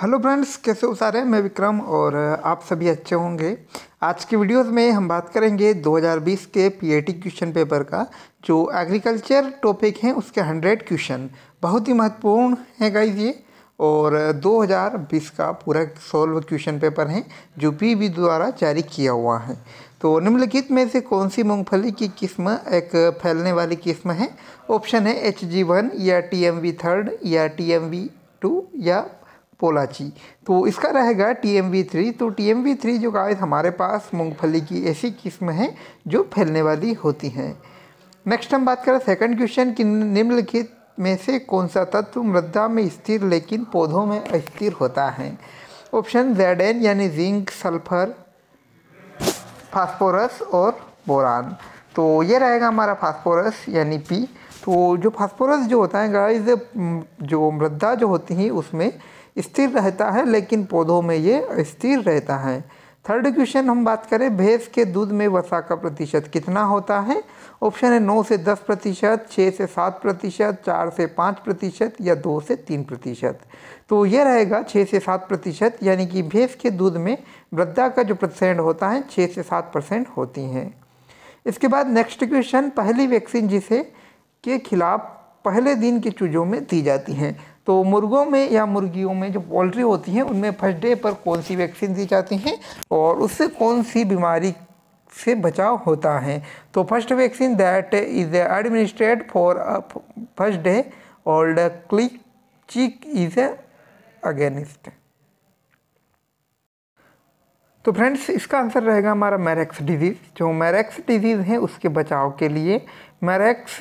hello friends कैसे हो सारे मैं विक्रम और आप सभी अच्छे होंगे आज की वीडियोस में हम बात करेंगे 2020 के पीएटी क्वेश्चन पेपर का जो एग्रीकल्चर टॉपिक है उसके 100 क्वेश्चन बहुत ही महत्वपूर्ण है गाइज ये और 2020 का पूरा सॉल्व क्वेश्चन पेपर है जो पी द्वारा जारी किया हुआ है तो निम्नलिखित में से कौन सी मूँगफली की किस्म एक फैलने वाली किस्म है ऑप्शन है एच जी वन या टी एम वी थर्ड या टी एम वी टू या पोलाची तो इसका रहेगा टी एम वी थ्री तो टी एम वी थ्री जो गाइस हमारे पास मूंगफली की ऐसी किस्म है जो फैलने वाली होती हैं नेक्स्ट हम बात करें सेकंड क्वेश्चन कि निम्नलिखित में से कौन सा तत्व मृदा में स्थिर लेकिन पौधों में अस्थिर होता है ऑप्शन जेड एन यानी जिंक सल्फर फास्फोरस और बोरान तो ये रहेगा हमारा फास्फोरस यानी पी तो जो फास्फोरस जो होता है गाइस जो मृदा जो होती हैं उसमें स्थिर रहता है लेकिन पौधों में ये अस्थिर रहता है थर्ड क्वेश्चन हम बात करें भैंस के दूध में वसा का प्रतिशत कितना होता है ऑप्शन है नौ से दस प्रतिशत छः से सात प्रतिशत चार से पाँच प्रतिशत या दो से तीन प्रतिशत तो ये रहेगा छः से सात प्रतिशत यानी कि भैंस के दूध में वृद्धा का जो परसेंट होता है छः से सात परसेंट होती हैं इसके बाद नेक्स्ट क्वेश्चन पहली वैक्सीन जिसे के खिलाफ पहले दिन के चूजों में दी जाती हैं तो मुर्गों में या मुर्गियों में जो पोल्ट्री होती हैं उनमें फर्स्ट डे पर कौन सी वैक्सीन दी जाती हैं और उससे कौन सी बीमारी से बचाव होता है तो first vaccine that is administrate for first day old click chick is against तो फ्रेंड्स इसका आंसर रहेगा हमारा मैरेक्स डिजीज़ जो मैरेक्स डिजीज़ है उसके बचाव के लिए मैरेक्स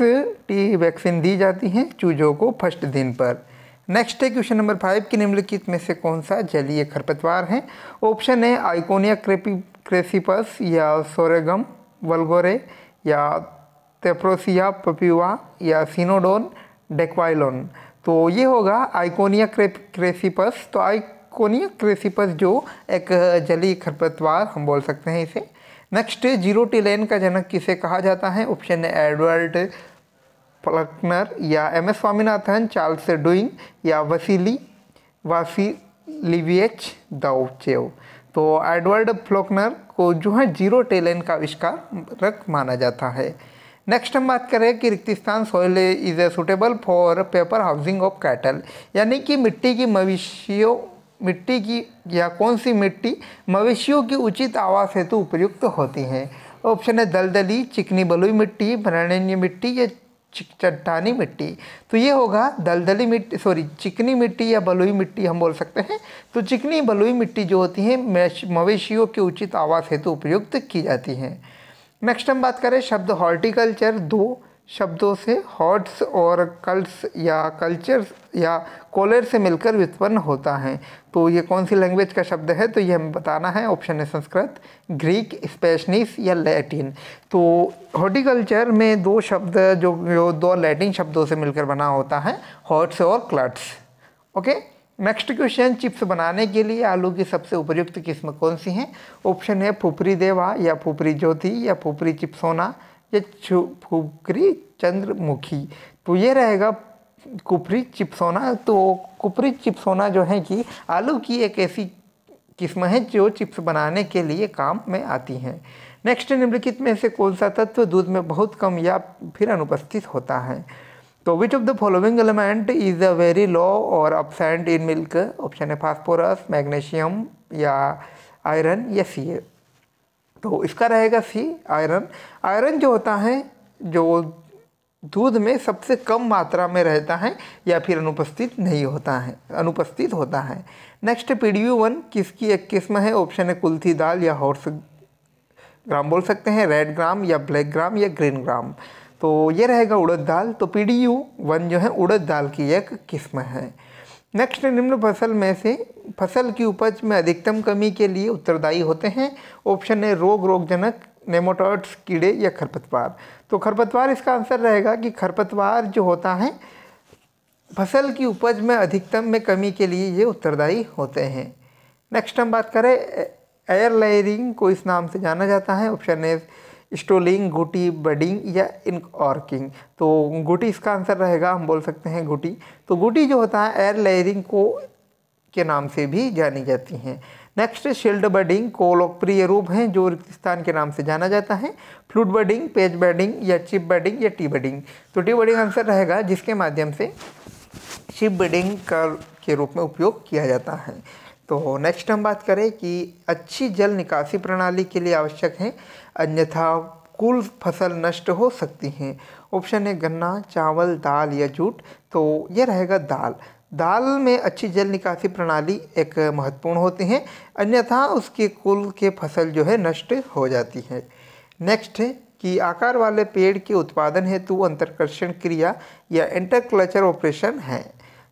टी वैक्सीन दी जाती है चूजों को फर्स्ट दिन पर नेक्स्ट है क्वेश्चन नंबर फाइव की निम्नलिखित में से कौन सा जलीय खरपतवार है ऑप्शन है आइकोनिया क्रेपी क्रेसिपस या सोरेगम वलगोरे या तेप्रोसिया पपीवा या सिनोडोन डेक्वाइलोन तो ये होगा आइकोनिया क्रेप क्रेसिपस तो आइकोनिया क्रेसिपस जो एक जलीय खरपतवार हम बोल सकते हैं इसे नेक्स्ट जीरो टिलेन का जनक किसे कहा जाता है ऑप्शन है एडवर्ड प्लकनर या एम एस स्वामीनाथन चार्ल्स डुइंग या वसीली लिवियच दाउचेव तो एडवर्ड फ्लोकनर को जो है जीरो टेलेंट का आविष्कार रक माना जाता है नेक्स्ट हम बात करें कि रिक्तिस्तान soil is a suitable for paper housing of cattle यानी कि मिट्टी की मवेशियों मिट्टी की या कौन सी मिट्टी मवेशियों की उचित आवास हेतु उपयुक्त होती है ऑप्शन है दलदली चिकनी बलुई मिट्टी भरणीय मिट्टी या चट्टानी मिट्टी तो ये होगा दलदली मिट्टी सॉरी चिकनी मिट्टी या बलुई मिट्टी हम बोल सकते हैं तो चिकनी बलुई मिट्टी जो होती है मवेशियों के उचित आवास हेतु तो उपयुक्त की जाती हैं नेक्स्ट हम बात करें शब्द हॉर्टिकल्चर दो शब्दों से हॉट्स और कल्ट्स या कल्चर्स या कोलर से मिलकर व्युत्पन्न होता है तो ये कौन सी लैंग्वेज का शब्द है तो ये हमें बताना है ऑप्शन है संस्कृत ग्रीक स्पेशनिस या लैटिन तो हॉर्टिकल्चर में दो शब्द जो जो दो लैटिन शब्दों से मिलकर बना होता है हॉट्स और क्लट्स ओके नेक्स्ट क्वेश्चन चिप्स बनाने के लिए आलू की सबसे उपयुक्त किस्म कौन सी हैं ऑप्शन है फुपरी देवा या फुपरी ज्योति या फुपरी चिप्सोना या फुकरी चंद्रमुखी तो ये रहेगा कुपरी चिप्सोना तो कुपरी चिप्सोना जो है कि आलू की एक ऐसी किस्म है जो चिप्स बनाने के लिए काम में आती हैं नेक्स्ट निम्नलिखित में से कौन सा तत्व दूध में बहुत कम या फिर अनुपस्थित होता है तो which of the following element is a very low और अपसेंट इन मिल्क ऑप्शन है फास्फोरस मैग्नीशियम या आयरन या सी तो इसका रहेगा सी आयरन आयरन जो होता है जो दूध में सबसे कम मात्रा में रहता है या फिर अनुपस्थित नहीं होता है अनुपस्थित होता है next P D U one किसकी एक किस्म है ऑप्शन है कुल्थी दाल या हॉर्स ग्राम बोल सकते हैं रेड ग्राम या ब्लैक ग्राम या ग्रीन ग्राम तो ये रहेगा उड़द दाल तो पी डी यू वन जो है उड़द दाल की एक किस्म है नेक्स्ट निम्न फसल में से फसल की उपज में अधिकतम कमी के लिए उत्तरदायी होते हैं ऑप्शन है रोग रोगजनक नेमोटॉट्स कीड़े या खरपतवार तो खरपतवार इसका आंसर रहेगा कि खरपतवार जो होता है फसल की उपज में अधिकतम में कमी के लिए ये उत्तरदायी होते हैं नेक्स्ट हम बात करें एयर लेयरिंग को इस नाम से जाना जाता है option A stooling gootee budding या ऑर्किंग तो गुटी इसका आंसर रहेगा हम बोल सकते हैं गुटी तो गुटी जो होता है एयर लेयरिंग को के नाम से भी जानी जाती हैं नेक्स्ट शील्ड बडिंग को लोकप्रिय रूप हैं जो रिक्तिस्तान के नाम से जाना जाता है फ्लूट बडिंग पेज बडिंग या चिप बडिंग या टी बडिंग तो टी बडिंग आंसर रहेगा जिसके माध्यम से शिप बडिंग का के रूप में उपयोग किया जाता है तो नेक्स्ट हम बात करें कि अच्छी जल निकासी प्रणाली के लिए आवश्यक है अन्यथा कुल फसल नष्ट हो सकती हैं ऑप्शन है गन्ना चावल दाल या जूट तो यह रहेगा दाल दाल में अच्छी जल निकासी प्रणाली एक महत्वपूर्ण होती हैं अन्यथा उसके कुल के फसल जो है नष्ट हो जाती है नेक्स्ट है कि आकार वाले पेड़ के उत्पादन हेतु अंतर्कर्षण क्रिया या इंटरक्लचर ऑपरेशन है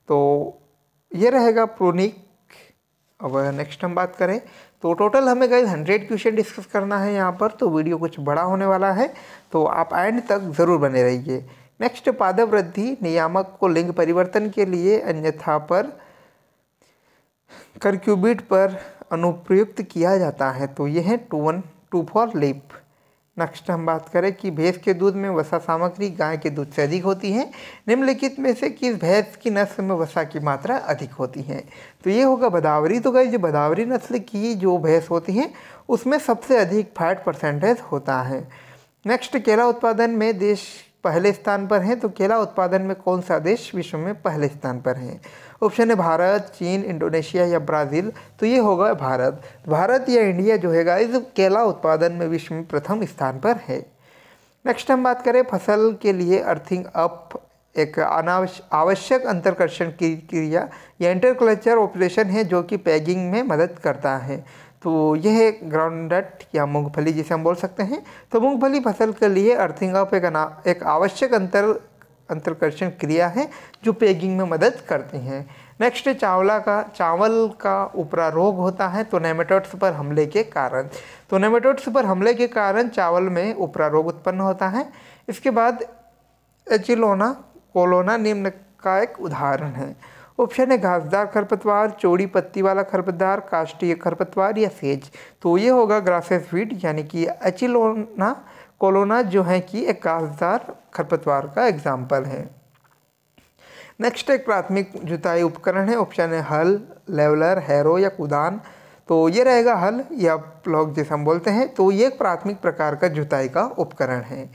तो यह रहेगा प्रोनिक अब नेक्स्ट हम बात करें तो टोटल हमें गए हंड्रेड क्वेश्चन डिस्कस करना है यहाँ पर तो वीडियो कुछ बड़ा होने वाला है तो आप एंड तक ज़रूर बने रहिए नेक्स्ट पाद वृद्धि नियामक को लिंग परिवर्तन के लिए अन्यथा पर करक्यूबिट पर अनुप्रयुक्त किया जाता है तो ये है टू वन टू फॉर लिप नेक्स्ट हम बात करें कि भैंस के दूध में वसा सामग्री गाय के दूध से अधिक होती है निम्नलिखित में से किस भैंस की नस्ल में वसा की मात्रा अधिक होती है तो ये होगा बदावरी तो गई जो बदावरी नस्ल की जो भैंस होती हैं उसमें सबसे अधिक फैट परसेंटेज होता है नेक्स्ट केला उत्पादन में देश पहले स्थान पर हैं तो केला उत्पादन में कौन सा देश विश्व में पहले स्थान पर हैं ऑप्शन है भारत चीन इंडोनेशिया या ब्राज़ील तो ये होगा भारत भारत या इंडिया जो है गाइज केला उत्पादन में विश्व में प्रथम स्थान पर है नेक्स्ट हम बात करें फसल के लिए अर्थिंग अप एक आवश्यक अंतरकर्षण क्रिया या इंटरकल्चर ऑपरेशन है जो कि पैगिंग में मदद करता है तो यह ग्राउंडनट या मूंगफली जिसे हम बोल सकते हैं तो मूंगफली फसल के लिए अर्थिंग ऑफ एक, एक आवश्यक अंतर अंतरकर्षण क्रिया है जो पेगिंग में मदद करती हैं नेक्स्ट चावला का चावल का उपरा रोग होता है तो नेमेटोड्स पर हमले के कारण तो नेमेटोड्स पर हमले के कारण चावल में उपरा रोग उत्पन्न होता है इसके बाद एचिलोना कोलोना निम्न का एक उदाहरण है ऑप्शन है घासदार खरपतवार चौड़ी पत्ती वाला खरपतवार काष्टीय खरपतवार या सेज तो ये होगा ग्रासेस वीड यानी कि अचिलोना कोलोना जो है कि एक घासदार खरपतवार का एग्जाम्पल है नेक्स्ट एक प्राथमिक जुताई उपकरण है ऑप्शन है हल लेवलर हैरो या कुदान तो ये रहेगा हल या प्लॉग जैसे हम बोलते हैं तो ये एक प्राथमिक प्रकार का जुताई का उपकरण है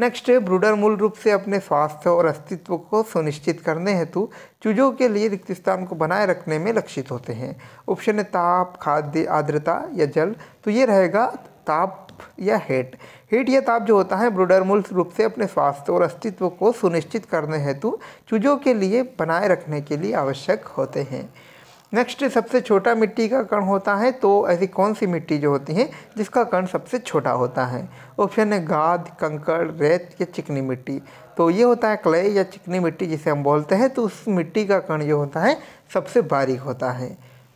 नेक्स्ट ब्रूडर मूल रूप से अपने स्वास्थ्य और अस्तित्व को सुनिश्चित करने हेतु चूजों के लिए रिक्त स्थान को बनाए रखने में लक्षित होते हैं ऑप्शन है ताप खाद्य आर्द्रता या जल तो ये रहेगा ताप या हेट हेट या ताप जो होता है ब्रूडर मूल रूप से अपने स्वास्थ्य और अस्तित्व को सुनिश्चित करने हेतु चूजों के लिए बनाए रखने के लिए आवश्यक होते हैं नेक्स्ट सबसे छोटा मिट्टी का कण होता है तो ऐसी कौन सी मिट्टी जो होती है जिसका कण सबसे छोटा होता है ऑप्शन है गाद कंकड़ रेत या चिकनी मिट्टी तो ये होता है क्ले या चिकनी मिट्टी जिसे हम बोलते हैं तो उस मिट्टी का कण जो होता है सबसे बारीक होता है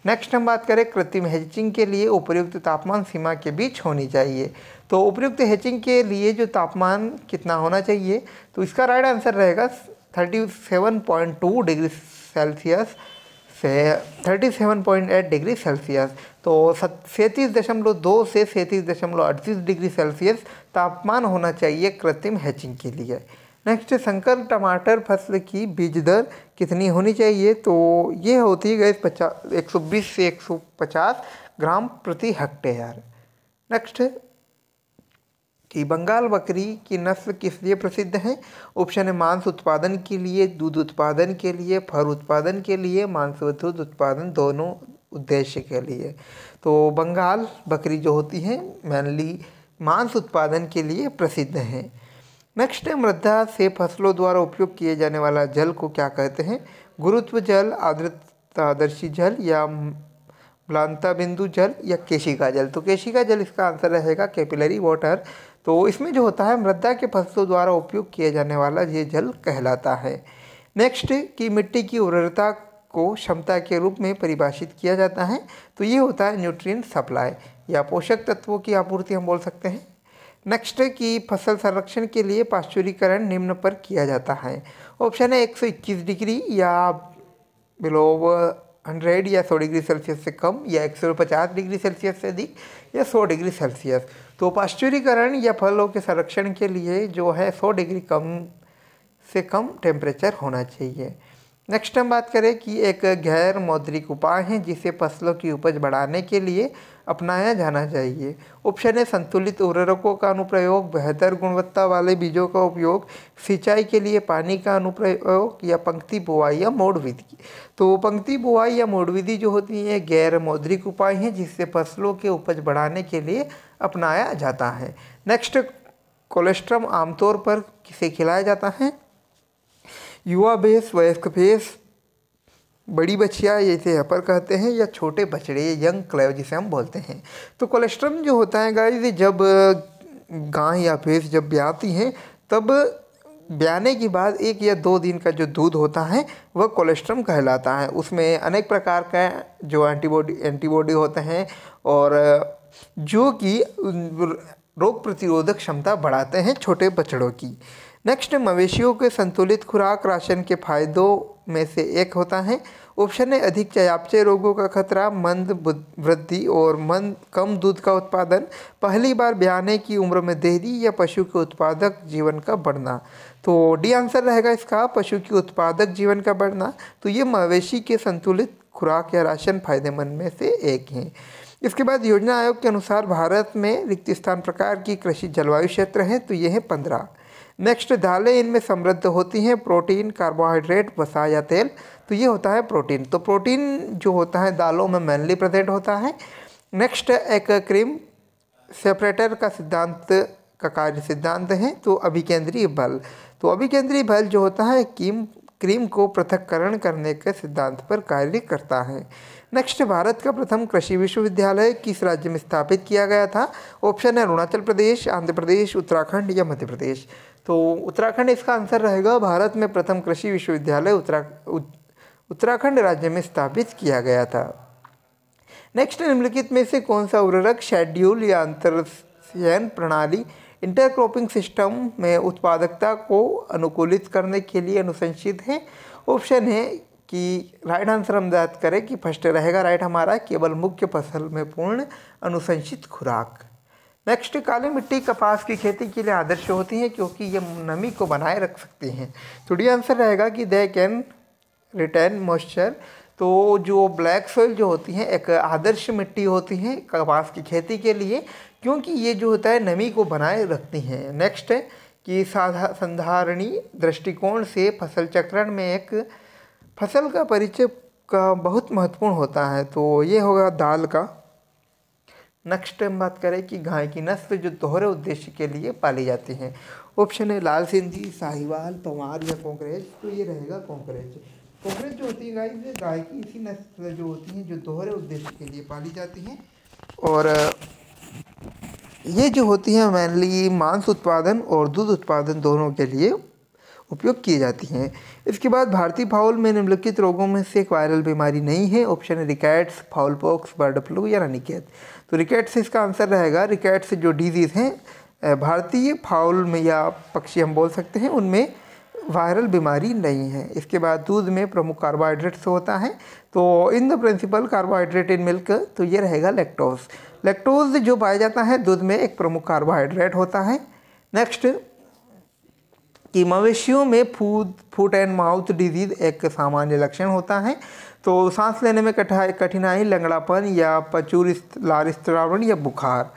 नेक्स्ट हम बात करें कृत्रिम हेचिंग के लिए उपयुक्त तापमान सीमा के बीच होनी चाहिए तो उपयुक्त हेचिंग के लिए जो तापमान कितना होना चाहिए तो इसका राइट आंसर रहेगा थर्टी डिग्री सेल्सियस से 37.8 डिग्री सेल्सियस तो सैंतीस दशमलव दो से सैंतीस दशमलव अड़तीस डिग्री सेल्सियस तापमान होना चाहिए कृत्रिम हैचिंग के लिए नेक्स्ट संकर टमाटर फसल की बीज दर कितनी होनी चाहिए तो ये होती है इस पचास एक से 150 ग्राम प्रति हेक्टेयर नेक्स्ट कि बंगाल बकरी की नस्ल किस लिए प्रसिद्ध है ऑप्शन है मांस उत्पादन के लिए दूध उत्पादन के लिए फर उत्पादन के लिए मांस व दूध उत्पादन दोनों उद्देश्य के लिए तो बंगाल बकरी जो होती है मेनली मांस उत्पादन के लिए प्रसिद्ध है नेक्स्ट है मृदा से फसलों द्वारा उपयोग किए जाने वाला जल को क्या कहते हैं गुरुत्व जल आदर्शी जल या ब्लांता बिंदु जल या केशिका जल तो केशिका जल इसका आंसर रहेगा कैपिलरी वाटर तो इसमें जो होता है मृदा के फसलों द्वारा उपयोग किया जाने वाला ये जल कहलाता है नेक्स्ट कि मिट्टी की उर्वरता को क्षमता के रूप में परिभाषित किया जाता है तो ये होता है न्यूट्रिएंट सप्लाई या पोषक तत्वों की आपूर्ति हम बोल सकते हैं नेक्स्ट कि फसल संरक्षण के लिए पाश्चुरीकरण निम्न पर किया जाता है ऑप्शन है 121 डिग्री या बिलो हंड्रेड या सौ डिग्री सेल्सियस से कम या एक डिग्री सेल्सियस से अधिक या सौ डिग्री सेल्सियस तो पाश्चुरीकरण या फलों के संरक्षण के लिए जो है 100 डिग्री कम से कम टेम्परेचर होना चाहिए नेक्स्ट हम बात करें कि एक गैर मौद्रिक उपाय है जिसे फसलों की उपज बढ़ाने के लिए अपनाया जाना चाहिए ऑप्शन है संतुलित उर्वरकों का अनुप्रयोग बेहतर गुणवत्ता वाले बीजों का उपयोग सिंचाई के लिए पानी का अनुप्रयोग या पंक्ति बुआई या मोड़ विधि तो पंक्ति बुआई या मोड़ विधि जो होती है गैर मौद्रिक उपाय हैं जिससे फसलों के उपज बढ़ाने के लिए अपनाया जाता है नेक्स्ट कोलेस्ट्रम आमतौर पर किसे खिलाया जाता है युवा भेस वयस्क भेस बड़ी बछिया जैसे अपर कहते हैं या छोटे बछड़े यंग क्लेव जिसे हम बोलते हैं तो कोलेस्ट्रम जो होता है गाय जब गाय या भेस जब ब्याती हैं तब ब्याने के बाद एक या दो दिन का जो दूध होता है वह कोलेस्ट्रम कहलाता है उसमें अनेक प्रकार का जो एंटीबॉडी एंटीबॉडी होते हैं और जो कि रोग प्रतिरोधक क्षमता बढ़ाते हैं छोटे बछड़ों की नेक्स्ट मवेशियों के संतुलित खुराक राशन के फायदों में से एक होता है ऑप्शन है अधिक चयापचय रोगों का खतरा मंद वृद्धि और मंद कम दूध का उत्पादन पहली बार ब्याने की उम्र में देरी या पशु के उत्पादक जीवन का बढ़ना तो डी आंसर रहेगा इसका पशु के उत्पादक जीवन का बढ़ना तो ये मवेशी के संतुलित खुराक या राशन फायदेमंद में से एक हैं इसके बाद योजना आयोग के अनुसार भारत में रिक्त स्थान प्रकार की कृषि जलवायु क्षेत्र हैं तो ये हैं पंद्रह नेक्स्ट दालें इनमें समृद्ध होती हैं प्रोटीन कार्बोहाइड्रेट वसा या तेल तो ये होता है प्रोटीन तो प्रोटीन जो होता है दालों में मेनली प्रेजेंट होता है नेक्स्ट एक क्रीम सेपरेटर का सिद्धांत का कार्य सिद्धांत है तो अभिकेंद्रीय बल तो अभिकेंद्रीय बल जो होता है कीम क्रीम को पृथककरण करने के सिद्धांत पर कार्य करता है नेक्स्ट भारत का प्रथम कृषि विश्वविद्यालय किस राज्य में स्थापित किया गया था ऑप्शन है अरुणाचल प्रदेश आंध्र प्रदेश उत्तराखंड या मध्य प्रदेश तो उत्तराखंड इसका आंसर रहेगा भारत में प्रथम कृषि विश्वविद्यालय उत्तरा उत्तराखंड राज्य में स्थापित किया गया था नेक्स्ट निम्नलिखित में से कौन सा उर्वरक शेड्यूल या अंतर प्रणाली इंटरक्रॉपिंग सिस्टम में उत्पादकता को अनुकूलित करने के लिए अनुशंसित है ऑप्शन है कि राइट आंसर हम याद करें कि फर्स्ट रहेगा राइट हमारा केवल मुख्य फसल में पूर्ण अनुशंसित खुराक नेक्स्ट काली मिट्टी कपास की खेती के लिए आदर्श होती है क्योंकि ये नमी को बनाए रख सकती हैं तो डी आंसर रहेगा कि दे कैन रिटर्न मॉइस्चर तो जो ब्लैक सॉइल जो होती है एक आदर्श मिट्टी होती है कपास की खेती के लिए क्योंकि ये जो होता है नमी को बनाए रखती हैं नेक्स्ट है कि साधा संधारणी दृष्टिकोण से फसल चक्रण में एक फसल का परिचय का बहुत महत्वपूर्ण होता है तो ये होगा दाल का नेक्स्ट हम बात करें कि गाय की नस्ल जो दोहरे उद्देश्य के लिए पाली जाती हैं ऑप्शन है लाल सिंधी साहिवाल पंवार या कॉन्क्रेज तो ये रहेगा कॉन्क्रेज कॉन्क्रेज जो होती है गाय गाय की इसी नस्ल जो होती हैं जो दोहरे उद्देश्य के लिए पाली जाती हैं और ये जो होती हैं मेनली मांस उत्पादन और दूध उत्पादन दोनों के लिए उपयोग की जाती हैं इसके बाद भारतीय फाउल में निम्नलिखित रोगों में से एक वायरल बीमारी नहीं है ऑप्शन है rickets fowl pox bird flu या रनिकेत तो रिकेट्स इसका आंसर रहेगा रिकेट्स जो डिजीज़ हैं भारतीय फाउल में या पक्षी हम बोल सकते हैं उनमें वायरल बीमारी नहीं है इसके बाद दूध में प्रमुख कार्बोहाइड्रेट्स होता है तो in the principal carbohydrate in milk तो ये रहेगा लेक्टोज लेक्टोज जो पाया जाता है दूध में एक प्रमुख कार्बोहाइड्रेट होता है नेक्स्ट कि मवेशियों में food foot and mouth disease एक सामान्य लक्षण होता है तो सांस लेने में कठिनाई लंगड़ापन या पचूर लार या बुखार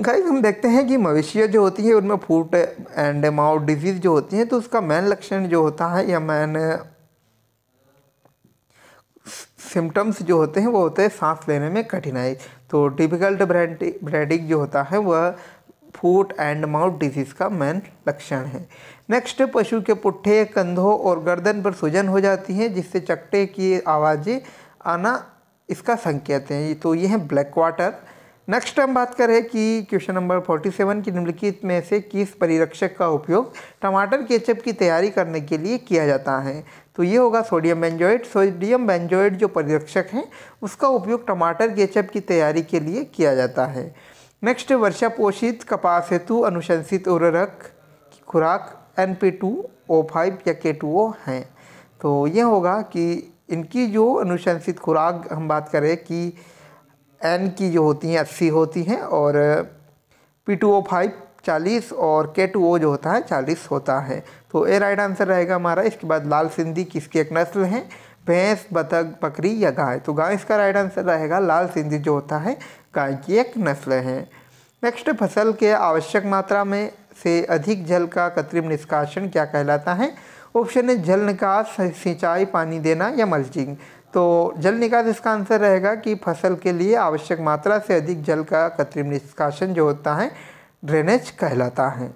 गाइज हम देखते हैं कि मवेशियाँ जो होती हैं उनमें फूट एंड माउथ डिजीज़ जो होती हैं तो उसका मेन लक्षण जो होता है या मैन सिम्टम्स जो होते हैं वो होते हैं सांस लेने में कठिनाई तो डिफ़िकल्ट ब्रेडिंग जो होता है वह फूट एंड माउथ डिजीज़ का मेन लक्षण है नेक्स्ट पशु के पुट्ठे कंधों और गर्दन पर सूजन हो जाती है जिससे चकटे की आवाज़ें आना इसका संकेत है तो ये है ब्लैक वाटर नेक्स्ट हम बात करें कि क्वेश्चन नंबर 47 की निम्नलिखित में से किस परिरक्षक का उपयोग टमाटर केचप की तैयारी करने के लिए किया जाता है तो ये होगा सोडियम बेंजोइट सोडियम बेंजोइट जो परिरक्षक हैं उसका उपयोग टमाटर केचप की तैयारी के लिए किया जाता है नेक्स्ट वर्षा पोषित कपास हेतु अनुशंसित उर्वरक की खुराक N P two O five या के टू ओ हैं तो ये होगा कि इनकी जो अनुशंसित खुराक हम बात करें कि एन की जो होती हैं अस्सी होती हैं और पी टू ओ फाइव चालीस और के टू ओ जो होता है चालीस होता है तो ए राइट आंसर रहेगा हमारा इसके बाद लाल सिंधी किसकी एक नस्ल है भैंस बतख बकरी या गाय तो गाय इसका राइट आंसर रहेगा लाल सिंधी जो होता है गाय की एक नस्ल है नेक्स्ट फसल के आवश्यक मात्रा में से अधिक जल का कृत्रिम निष्कासन क्या कहलाता है ऑप्शन है जल निकास सिंचाई पानी देना या मल्चिंग तो जल निकास इसका आंसर रहेगा कि फसल के लिए आवश्यक मात्रा से अधिक जल का कृत्रिम निष्कासन जो होता है ड्रेनेज कहलाता है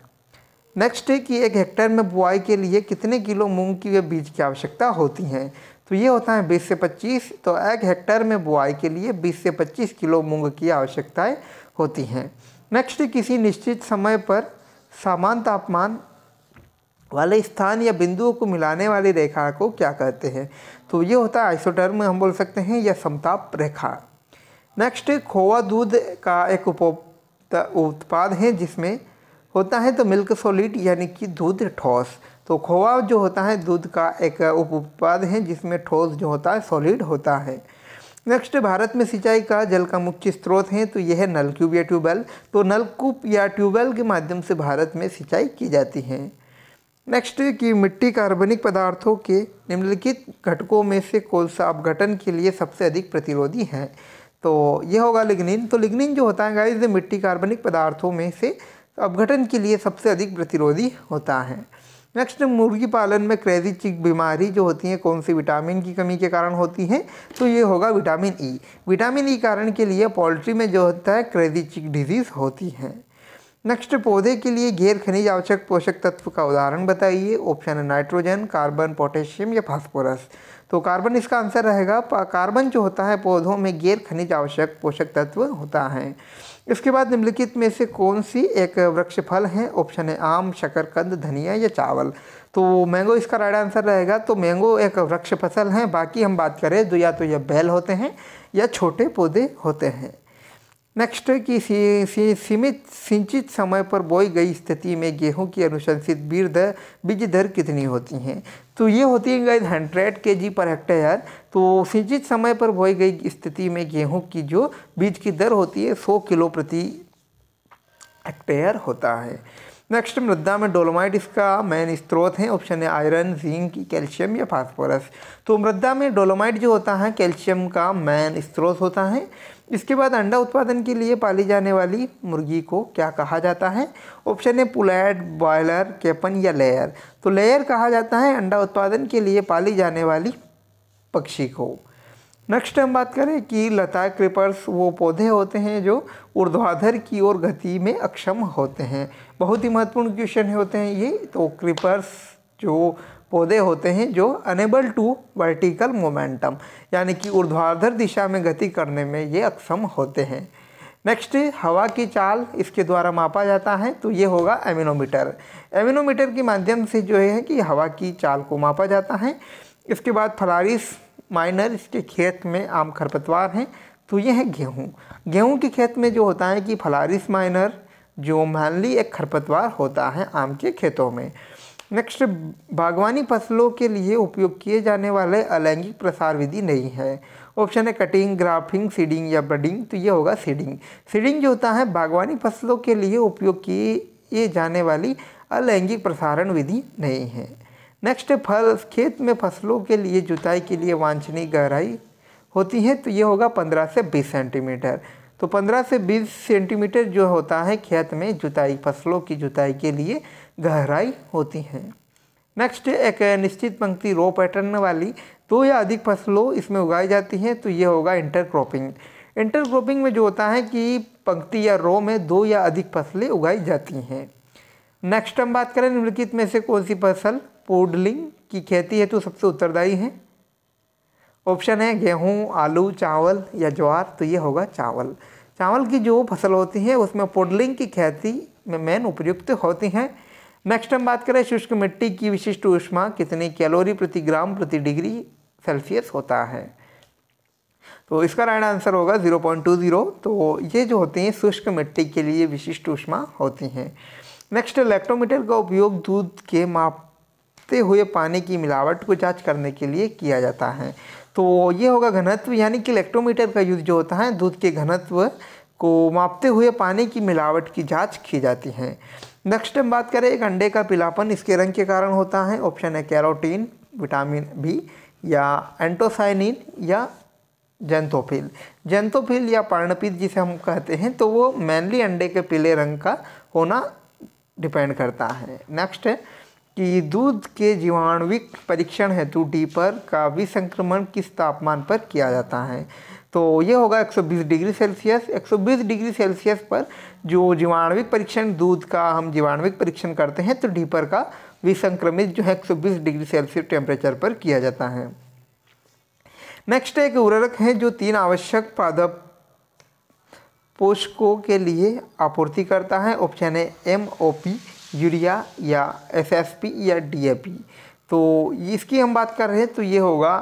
नेक्स्ट है कि एक हेक्टेयर में बुआई के लिए कितने किलो मूंग की व बीज की आवश्यकता होती है तो ये होता है 20 से 25 तो एक हेक्टेयर में बुआई के लिए 20 से 25 किलो मूंग की आवश्यकताएं होती हैं नेक्स्ट किसी निश्चित समय पर सामान तापमान वाले स्थान या बिंदुओं को मिलाने वाली रेखा को क्या कहते हैं तो ये होता है आइसोटर्म हम बोल सकते हैं या समताप रेखा नेक्स्ट खोवा दूध का एक उप उत्पाद है जिसमें होता है तो मिल्क सोलिड यानी कि दूध ठोस तो खोवा जो होता है दूध का एक उप उत्पाद है जिसमें ठोस जो होता है सॉलिड होता है नेक्स्ट भारत में सिंचाई का जल का मुख्य स्रोत है तो यह है नलकूप या ट्यूबवेल तो नलकूप या ट्यूबवेल के माध्यम से भारत में सिंचाई की जाती है नेक्स्ट कि मिट्टी कार्बनिक पदार्थों के निम्नलिखित घटकों में से कौन सा अपघटन के लिए सबसे अधिक प्रतिरोधी हैं तो ये होगा लिग्निन तो लिग्निन जो होता है गाइस मिट्टी कार्बनिक पदार्थों में से अपघटन के लिए सबसे अधिक प्रतिरोधी होता है नेक्स्ट मुर्गी पालन में क्रेजी चिक बीमारी जो होती है कौन सी विटामिन की कमी के कारण होती है तो ये होगा विटामिन ई विटामिन ई कारण के लिए पोल्ट्री में जो होता है क्रेजी चिक डिजीज़ होती है नेक्स्ट पौधे के लिए गैर खनिज आवश्यक पोषक तत्व का उदाहरण बताइए ऑप्शन है नाइट्रोजन कार्बन पोटेशियम या फास्फोरस तो कार्बन इसका आंसर रहेगा कार्बन जो होता है पौधों में गैर खनिज आवश्यक पोषक तत्व होता है इसके बाद निम्नलिखित में से कौन सी एक वृक्ष फल है ऑप्शन है आम शकरकंद धनिया या चावल तो मैंगो इसका राइट आंसर रहेगा तो मैंगो एक वृक्ष फसल है बाकी हम बात करें तो या तो यह बैल होते हैं या छोटे पौधे होते हैं नेक्स्ट कि सीमित सिंचित समय पर बोई गई स्थिति में गेहूं की अनुशंसित बीज दर बीज दर कितनी होती हैं तो ये होती है गाइज हंड्रेड के जी पर हेक्टेयर तो सिंचित समय पर बोई गई स्थिति में गेहूं की जो बीज की दर होती है सौ किलो प्रति हेक्टेयर होता है नेक्स्ट मृदा में डोलोमाइट इसका मेन स्त्रोत है ऑप्शन है आयरन जिंक कैल्शियम या फास्फोरस तो मृदा में डोलोमाइट जो होता है कैल्शियम का मेन स्त्रोत होता है इसके बाद अंडा उत्पादन के लिए पाली जाने वाली मुर्गी को क्या कहा जाता है ऑप्शन है पुलैड बॉयलर कैपन या लेयर तो लेयर कहा जाता है अंडा उत्पादन के लिए पाली जाने वाली पक्षी को नेक्स्ट हम बात करें कि लता क्रिपर्स वो पौधे होते हैं जो ऊर्ध्वाधर की ओर गति में अक्षम होते हैं बहुत ही महत्वपूर्ण क्वेश्चन होते हैं ये तो क्रिपर्स जो पौधे होते हैं जो अनेबल टू वर्टिकल मोमेंटम यानी कि ऊर्ध्वाधर दिशा में गति करने में ये अक्षम होते हैं नेक्स्ट हवा की चाल इसके द्वारा मापा जाता है तो ये होगा एमिनोमीटर एमिनोमीटर के माध्यम से जो है कि हवा की चाल को मापा जाता है इसके बाद फलारिस माइनर इसके खेत में आम खरपतवार हैं तो ये है गेहूँ गेहूँ के खेत में जो होता है कि फलारिस माइनर जो मैनली एक खरपतवार होता है आम के खेतों में नेक्स्ट बागवानी फसलों के लिए उपयोग किए जाने वाले अलैंगिक प्रसार विधि नहीं है ऑप्शन है कटिंग ग्राफिंग सीडिंग या बडिंग तो ये होगा सीडिंग सीडिंग जो होता है बागवानी फसलों के लिए उपयोग किए जाने वाली अलैंगिक प्रसारण विधि नहीं है नेक्स्ट फल खेत में फसलों के लिए जुताई के लिए वांछनीय गहराई होती है तो ये होगा पंद्रह से बीस सेंटीमीटर तो 15 से 20 सेंटीमीटर जो होता है खेत में जुताई फसलों की जुताई के लिए गहराई होती है नेक्स्ट एक निश्चित पंक्ति रो पैटर्न वाली दो तो या अधिक फसलों इसमें उगाई जाती हैं तो ये होगा इंटरक्रॉपिंग इंटरक्रॉपिंग में जो होता है कि पंक्ति या रो में दो या अधिक फसलें उगाई जाती हैं नेक्स्ट हम बात करें निम्नलिखित में से कौन सी फसल पोडलिंग की खेती है तो सबसे उत्तरदायी है ऑप्शन है गेहूँ आलू चावल या ज्वार तो ये होगा चावल चावल की जो फसल होती है उसमें पोडलिंग की खेती में मेन उपयुक्त होती हैं नेक्स्ट हम बात करें शुष्क मिट्टी की विशिष्ट ऊष्मा कितनी कैलोरी प्रति ग्राम प्रति डिग्री सेल्सियस होता है तो इसका राइट आंसर होगा 0.20 तो ये जो होती हैं शुष्क मिट्टी के लिए विशिष्ट ऊष्मा होती हैं नेक्स्ट इलेक्ट्रोमीटर का उपयोग दूध के मापते हुए पानी की मिलावट को जांच करने के लिए किया जाता है तो ये होगा घनत्व यानी कि इलेक्ट्रोमीटर का यूज़ जो होता है दूध के घनत्व को मापते हुए पानी की मिलावट की जांच की जाती है नेक्स्ट हम बात करें एक अंडे का पीलापन इसके रंग के कारण होता है ऑप्शन है कैरोटीन विटामिन बी या एंटोसाइनिन या जेंथोफिल जेंथोफिल या पर्णपित जिसे हम कहते हैं तो वो मेनली अंडे के पीले रंग का होना डिपेंड करता है नेक्स्ट है कि दूध के जीवाणुविक परीक्षण हेतु डीपर का विसंक्रमण किस तापमान पर किया जाता है तो ये होगा 120 डिग्री सेल्सियस 120 डिग्री सेल्सियस पर जो जीवाणुविक परीक्षण दूध का हम जीवाणुविक परीक्षण करते हैं तो डीपर का विसंक्रमित जो है 120 डिग्री सेल्सियस टेम्परेचर पर किया जाता है नेक्स्ट एक उर्वरक है जो तीन आवश्यक पादप पोषकों के लिए आपूर्ति करता है ऑप्शन है एम ओ पी यूरिया या एस एस पी या डी ए पी तो इसकी हम बात कर रहे हैं तो ये होगा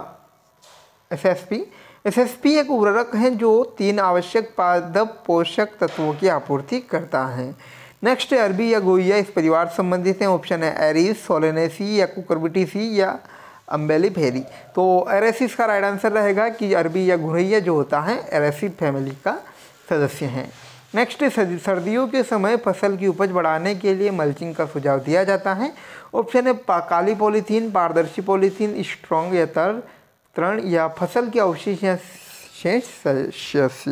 S S P S S P एक उर्वरक है जो तीन आवश्यक पादप पोषक तत्वों की आपूर्ति करता है नेक्स्ट अरबी या गोइया इस परिवार संबंधित हैं ऑप्शन है एरिस सोलेनेसी या कुकरबिटीसी या अम्बेली फेरी तो एरेसिस का राइट आंसर रहेगा कि अरबी या घुरैया जो होता है एरेसी फैमिली का सदस्य हैं नेक्स्ट सर्दियों के समय फसल की उपज बढ़ाने के लिए मल्चिंग का सुझाव दिया जाता है ऑप्शन है काली पॉलीथीन पारदर्शी पॉलीथीन स्ट्रॉन्ग या तर तरण या फसल के अवशेष या शेष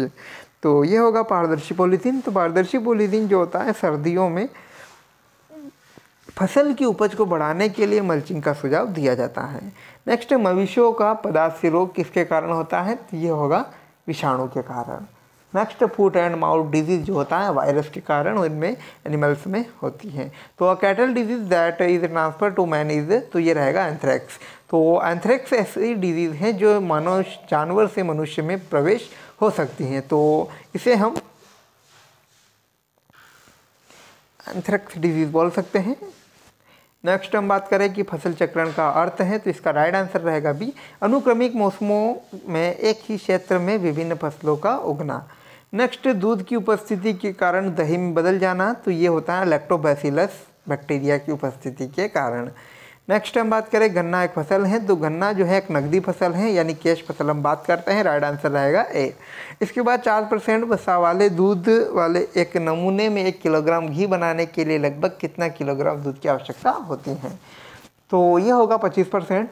तो ये होगा पारदर्शी पॉलीथीन तो पारदर्शी पॉलीथीन जो होता है सर्दियों में फसल की उपज को बढ़ाने के लिए मल्चिंग का सुझाव दिया जाता है नेक्स्ट मवेशियों का पदार्थ रोग किसके कारण होता है तो ये होगा विषाणु के कारण next foot and mouth disease जो होता है वायरस के कारण इनमें एनिमल्स में होती है तो a cattle disease that is transfer to man is तो ये रहेगा एंथ्रैक्स तो एंथ्रैक्स ऐसी डिजीज़ है जो मानव जानवर से मनुष्य में प्रवेश हो सकती हैं तो इसे हम एंथ्रैक्स डिजीज़ बोल सकते हैं नेक्स्ट हम बात करें कि फसल चक्रण का अर्थ है तो इसका राइट आंसर रहेगा भी अनुक्रमिक मौसमों में एक ही क्षेत्र में विभिन्न फसलों का उगना नेक्स्ट दूध की उपस्थिति के कारण दही में बदल जाना तो ये होता है लैक्टोबैसिलस बैक्टीरिया की उपस्थिति के कारण नेक्स्ट हम बात करें गन्ना एक फसल है तो गन्ना जो है एक नकदी फसल है यानी कैश फसल हम बात करते हैं राइट आंसर रहेगा ए इसके बाद चार परसेंट वसा वाले दूध वाले एक नमूने में एक किलोग्राम घी बनाने के लिए लगभग कितना किलोग्राम दूध की आवश्यकता होती है तो ये होगा पच्चीस परसेंट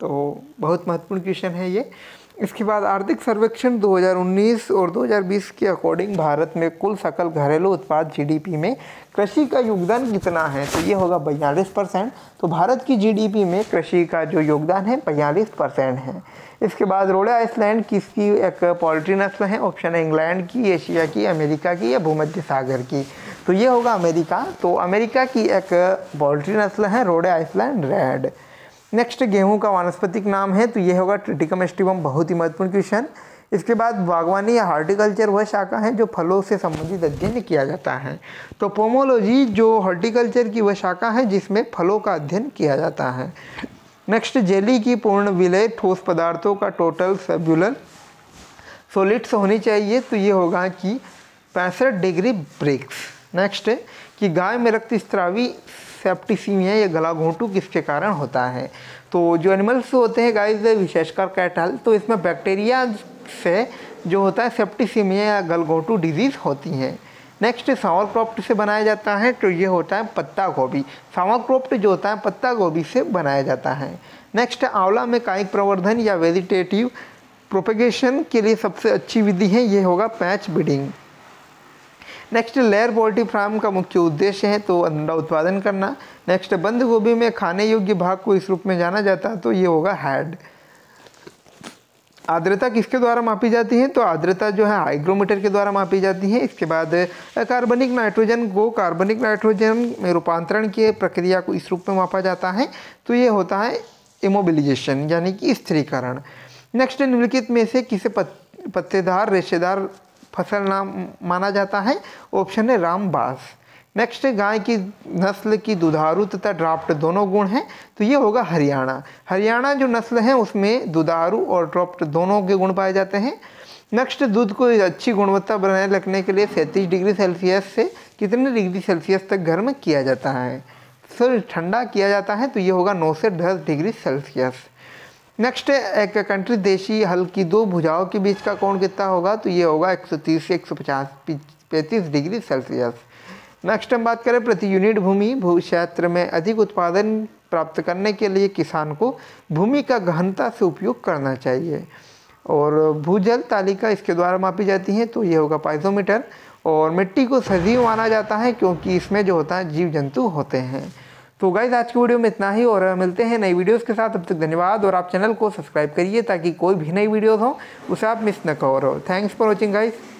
तो बहुत महत्वपूर्ण क्वेश्चन है ये इसके बाद आर्थिक सर्वेक्षण 2019 और 2020 के अकॉर्डिंग भारत में कुल सकल घरेलू उत्पाद जीडीपी में कृषि का योगदान कितना है तो ये होगा बयालीस परसेंट तो भारत की जीडीपी में कृषि का जो योगदान है बयालीस परसेंट है इसके बाद रोडा आइसलैंड किसकी एक पोल्ट्री नस्ल है ऑप्शन है इंग्लैंड की एशिया की अमेरिका की या भूमध्य सागर की तो ये होगा अमेरिका तो अमेरिका की एक पोल्ट्री नस्ल है रोडा आइसलैंड रेड नेक्स्ट गेहूं का वानस्पतिक नाम है तो ये होगा ट्रिटिकम एस्टिवम बहुत ही महत्वपूर्ण क्वेश्चन इसके बाद बागवानी या हॉर्टिकल्चर वह शाखा है जो फलों से संबंधित अध्ययन किया जाता है तो पोमोलॉजी जो हॉर्टिकल्चर की वह शाखा है जिसमें फलों का अध्ययन किया जाता है नेक्स्ट जेली की पूर्ण विलय ठोस पदार्थों का टोटल सेब्यूलर सोलिड्स होनी चाहिए तो ये होगा कि पैंसठ डिग्री ब्रेक्स नेक्स्ट कि गाय में रक्त स्त्रावी सेप्टिसीमिया या गला घोंटू किसके कारण होता है तो जो एनिमल्स होते हैं गाइस विशेषकर कैटल तो इसमें बैक्टीरिया से जो होता है सेप्टिसीमिया या गलघोंटू डिजीज़ होती है नेक्स्ट सावर क्रॉप्ट से बनाया जाता है तो ये होता है पत्ता गोभी सावर क्रॉप्ट जो होता है पत्ता गोभी से बनाया जाता है नेक्स्ट आंवला में कायिक प्रवर्धन या वेजिटेटिव प्रोपेगेशन के लिए सबसे अच्छी विधि है ये होगा patch breeding next layer poultry farm का मुख्य उद्देश्य है तो अंडा उत्पादन करना नेक्स्ट बंद गोभी में खाने योग्य भाग को इस रूप में जाना जाता है तो ये होगा हैड आर्द्रता किसके द्वारा मापी जाती है तो आर्द्रता जो है हाइग्रोमीटर के द्वारा मापी जाती है इसके बाद कार्बनिक नाइट्रोजन को कार्बनिक नाइट्रोजन में रूपांतरण की प्रक्रिया को इस रूप में मापा जाता है तो ये होता है इमोबिलाइजेशन यानी कि स्थिरीकरण नेक्स्ट निम्नलिखित में से किसे पत, पत्तेदार रेशेदार फसल नाम माना जाता है ऑप्शन है रामबास नेक्स्ट गाय की नस्ल की दुधारू तथा ड्राफ्ट दोनों गुण हैं तो ये होगा हरियाणा हरियाणा जो नस्ल है उसमें दुधारू और ड्राफ्ट दोनों के गुण पाए जाते हैं नेक्स्ट दूध को अच्छी गुणवत्ता बनाए रखने के लिए सैंतीस डिग्री सेल्सियस से कितने डिग्री सेल्सियस तक घर में किया जाता है सर ठंडा किया जाता है तो ये होगा नौ से दस डिग्री सेल्सियस नेक्स्ट एक कंट्री देशी हल की दो भुजाओं के बीच का कोण कितना होगा तो ये होगा 130 से 150 पैंतीस डिग्री सेल्सियस नेक्स्ट हम बात करें प्रति यूनिट भूमि भू क्षेत्र में अधिक उत्पादन प्राप्त करने के लिए किसान को भूमि का गहनता से उपयोग करना चाहिए और भूजल तालिका इसके द्वारा मापी जाती है तो ये होगा पाइजोमीटर और मिट्टी को सजीव माना जाता है क्योंकि इसमें जो होता है जीव जंतु होते हैं तो गाइज आज की वीडियो में इतना ही और मिलते हैं नई वीडियोस के साथ अब तक धन्यवाद और आप चैनल को सब्सक्राइब करिए ताकि कोई भी नई वीडियोस हो उसे आप मिस न करो थैंक्स फॉर वॉचिंग गाइज़